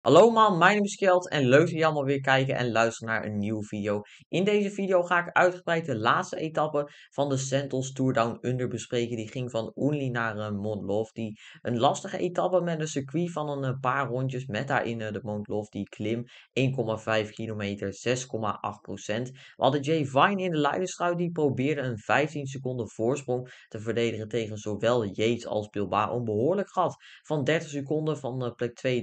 Hallo man, mijn naam is Kjeld en leuk dat je allemaal weer kijken en luisteren naar een nieuwe video. In deze video ga ik uitgebreid de laatste etappe van de Sentos Tour Down Under bespreken. Die ging van Unley naar uh, Mont Lofty. Een lastige etappe met een circuit van een eh, paar rondjes met daarin eh, de Mont Die klim. 1,5 kilometer, 6,8 procent. We hadden Jay Vine in de leiderschuit die probeerde een 15 seconden voorsprong te verdedigen tegen zowel Yates als Bilbao. Een behoorlijk gat van 30 seconden van plek 2-3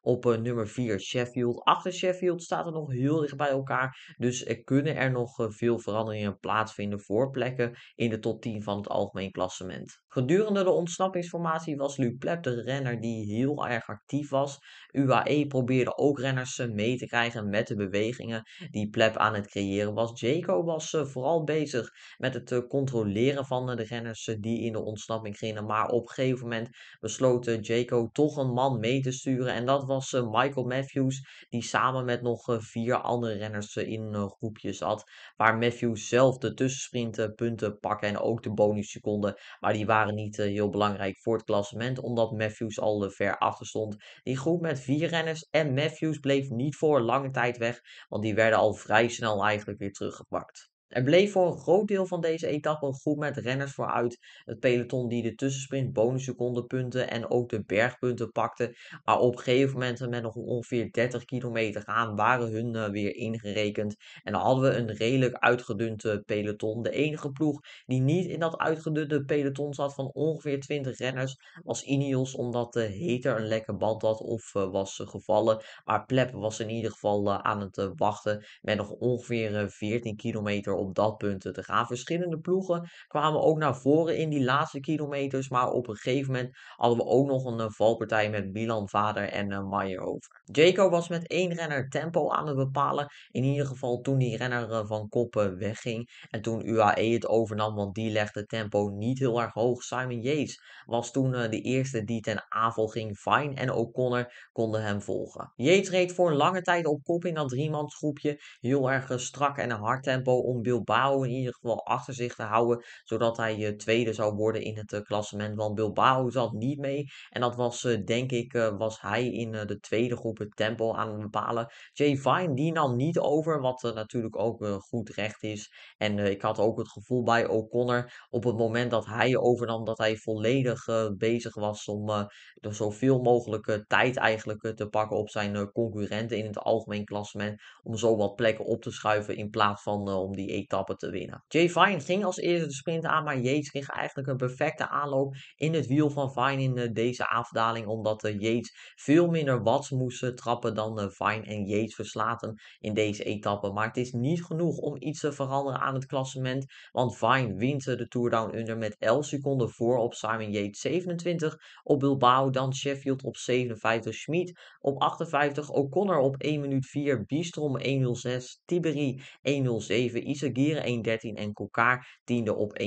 op eh, nummer 4 Sheffield. Achter Sheffield staat er nog heel dicht bij elkaar. Dus er kunnen er nog eh, veel veranderingen plaatsvinden voor plekken in de top 10 van het algemeen klassement. Gedurende de ontsnappingsformatie was Luc Plep de renner die heel erg actief was. UAE probeerde ook renners eh, mee te krijgen met de bewegingen die Plep aan het creëren was. Jaco was vooral bezig met het controleren van de renners die in de ontsnapping gingen. Maar op een gegeven moment besloot Jaco toch een man mee te sturen. En dat was Michael Matthews die samen met nog eh, vier andere renners eh, in een eh, groepje zat. Waar Matthews zelf de tussensprinten, punten pakken en ook de bonusseconden. Maar die waren niet heel belangrijk voor het klassement, omdat Matthews al ver achter stond. Die groep met vier renners en Matthews bleef niet voor lange tijd weg, want die werden al vrij snel eigenlijk weer teruggepakt. Er bleef voor een groot deel van deze etappe goed met renners vooruit. Het peloton die de tussensprint, bonussecondepunten en ook de bergpunten pakte. Maar op een gegeven moment, eh, met nog ongeveer 30 kilometer gaan, waren hun eh, weer ingerekend. En dan hadden we een redelijk uitgedund eh, peloton. De enige ploeg die niet in dat uitgedunde peloton zat van ongeveer 20 renners was Ineos, omdat de Heter een lekker band had of uh, was gevallen. Maar Plep was in ieder geval aan het wachten met nog ongeveer 14 kilometer op op dat punt te gaan. Verschillende ploegen kwamen ook naar voren in die laatste kilometers. Maar op een gegeven moment hadden we ook nog een eh, valpartij met Milan Vader en uh, Maier over. Jaco was met één renner tempo aan het bepalen. In ieder geval toen die renner eh, van Koppen wegging. En toen UAE het overnam, want die legde tempo niet heel erg hoog. Simon Yates was toen eh, de eerste die ten aanval ging. Fine en O'Connor konden hem volgen. Yates reed voor een lange tijd op kop in dat driemansgroepje. Heel erg strak en een hard tempo om Bilbao in ieder geval achter zich te houden. Zodat hij eh, tweede zou worden in het eh, klassement. Want Bilbao zat niet mee. En dat was, eh, denk ik, was hij in de tweede groep het tempo aan het bepalen. Jay Vine, die nam niet over. Wat natuurlijk ook goed recht is. En ik had ook het gevoel bij O'Connor. Op het moment dat hij overnam, dat hij volledig bezig was om er zoveel mogelijk tijd eigenlijk te pakken op zijn concurrenten in het algemeen klassement. Om zo wat plekken op te schuiven in plaats van om die etappe te winnen. Jay Vine ging als eerste de sprint aan, maar Yates kreeg eigenlijk een perfecte aanloop in het wiel van Vine in eh, deze afdaling, omdat eh, Yates veel minder watts moest eh, trappen dan Vine en Yates verslaten in deze etappe. Maar het is niet genoeg om iets te veranderen aan het klassement, want Vine wint de Tour Down Under met 11 seconden voor op Simon Yates 27, op Bilbao dan Sheffield op 57, Schmid op 58, O'Connor op 1 minuut 4, Bistrom 1.06, Tiberi 1.07, Isa Gieren 1.13 en Kokaar tiende op 1.13.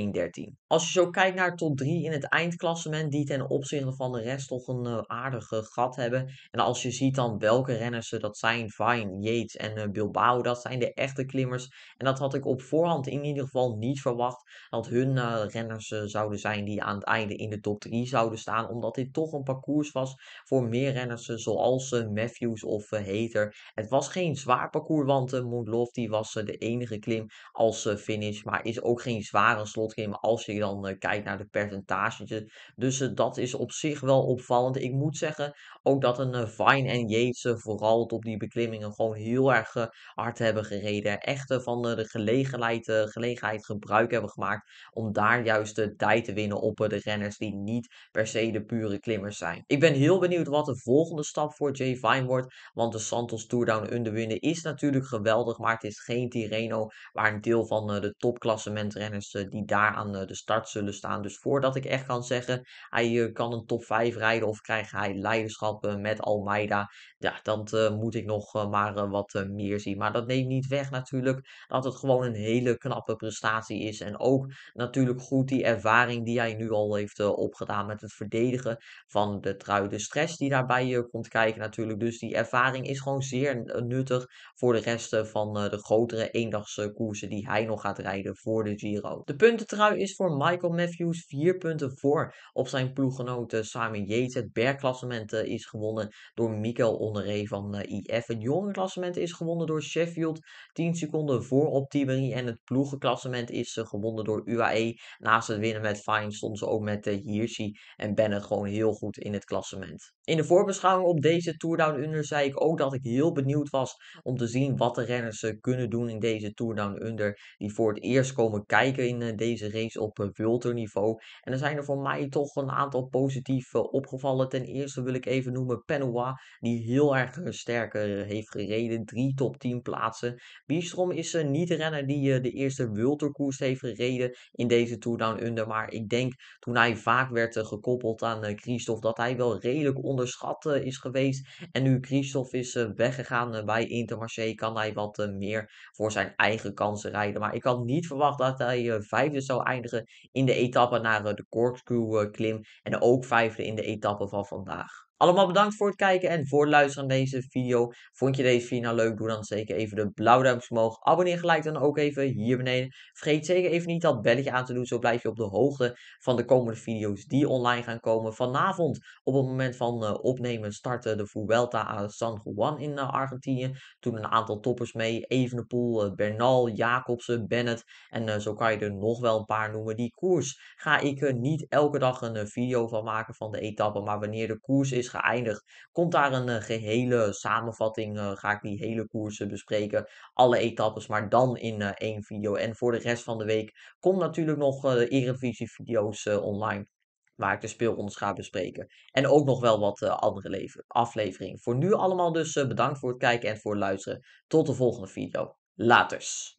Als je zo kijkt naar top 3 in het eindklassement, die ten opzichte van de rest toch een uh, aardige gat hebben. En als je ziet dan welke renners ze dat zijn, Vine, Yates en eh, Bilbao, dat zijn de echte klimmers. En dat had ik op voorhand in ieder geval niet verwacht, dat hun eh, renners zouden zijn die aan het einde in de top 3 zouden staan. Omdat dit toch een parcours was voor meer renners zoals Matthews of Hater. Het was geen zwaar parcours, want Moonloft die was de enige klim als eh, finish. Maar is ook geen zware slotgame als je dan eh, kijkt naar de percentage Dus eh, dat is op zich wel opvallend. Ik moet zeggen ook dat een Vine en Yates vooral op die beklimmingen gewoon heel erg hard hebben gereden. Echt van de gelegenheid, gelegenheid gebruik hebben gemaakt om daar juist de tijd te winnen op de renners die niet per se de pure klimmers zijn. Ik ben heel benieuwd wat de volgende stap voor Jay Vine wordt. Want de Santos Tour Down Under winnen is natuurlijk geweldig. Maar het is geen Tirreno waar een deel van eh, de topklasse uh, eh, die daar aan eh, de start zullen staan. Dus voordat ik echt kan zeggen, hij kan een top 5 rijden of krijgt hij leiderschap met Almeida, ja, dan moet ik nog maar wat meer zien. Maar dat neemt niet weg natuurlijk dat het gewoon een hele knappe prestatie is. En ook natuurlijk goed die ervaring die hij nu al heeft opgedaan met het verdedigen van de trui. De stress die daarbij komt kijken natuurlijk. Dus die ervaring is gewoon zeer nuttig voor de rest van de grotere koersen die hij nog gaat rijden voor de Giro. De puntentrui is voor Michael Matthews 4 punten voor op zijn ploeggenoot Simon Yates. Het bergklassement eh, is gewonnen door Michael Onderé van eh, IF. Het jongenklassement is gewonnen door Sheffield 10 seconden voor op Tiberi. En het ploegenklassement is eh, gewonnen door UAE. Naast het winnen met Fine stond ze ook met Hirschi en Bennett gewoon heel goed in het klassement. In de voorbeschouwing op deze Tour Down Under zei ik ook dat ik heel benieuwd was om te zien wat de renners eh, kunnen doen in deze Tour Down Under. Die voor het eerst komen kijken in eh, deze race op eh, Welter-niveau. En er zijn er voor mij toch een aantal positieve opgevallen. Ten eerste wil ik even noemen Penoa. die heel erg sterk heeft gereden. Drie top 10 plaatsen. Biestrom is niet de renner die de eerste wilterkoers heeft gereden in deze Tour Down Under. Maar ik denk toen hij vaak werd gekoppeld aan Christophe dat hij wel redelijk onder schat is geweest. En nu Christophe is eh, weggegaan eh, bij Intermarché, kan hij wat eh, meer voor zijn eigen kansen rijden. Maar ik had niet verwacht dat hij vijfde zou eindigen in de etappe naar de corkscrew klim. En ook vijfde in de etappe van vandaag. Allemaal bedankt voor het kijken en voor het luisteren naar deze video. Vond je deze video nou leuk? Doe dan zeker even de blauwe duimpjes omhoog. Abonneer gelijk dan ook even hier beneden. Vergeet zeker even niet dat belletje aan te doen. Zo blijf je op de hoogte van de komende video's die online gaan komen. Vanavond op het moment van eh, opnemen starten de Vuelta aan San Juan in eh, Argentinië. Toen een aantal toppers mee. Evenepoel, uh, Bernal, Jacobsen, Bennett. En zo kan je er nog wel een paar noemen. Die koers ga ik niet elke dag een video van maken van de etappe. Maar wanneer de koers is geëindigd. Komt daar een eh, gehele samenvatting, eh, ga ik die hele koersen bespreken. Alle etappes, maar dan in eh, één video. En voor de rest van de week komt natuurlijk nog de Erevisie video's online waar ik de speelrondes ga bespreken. En ook nog wel wat andere afleveringen. Voor nu allemaal dus bedankt voor het kijken en voor het luisteren. Tot de volgende video. Laters.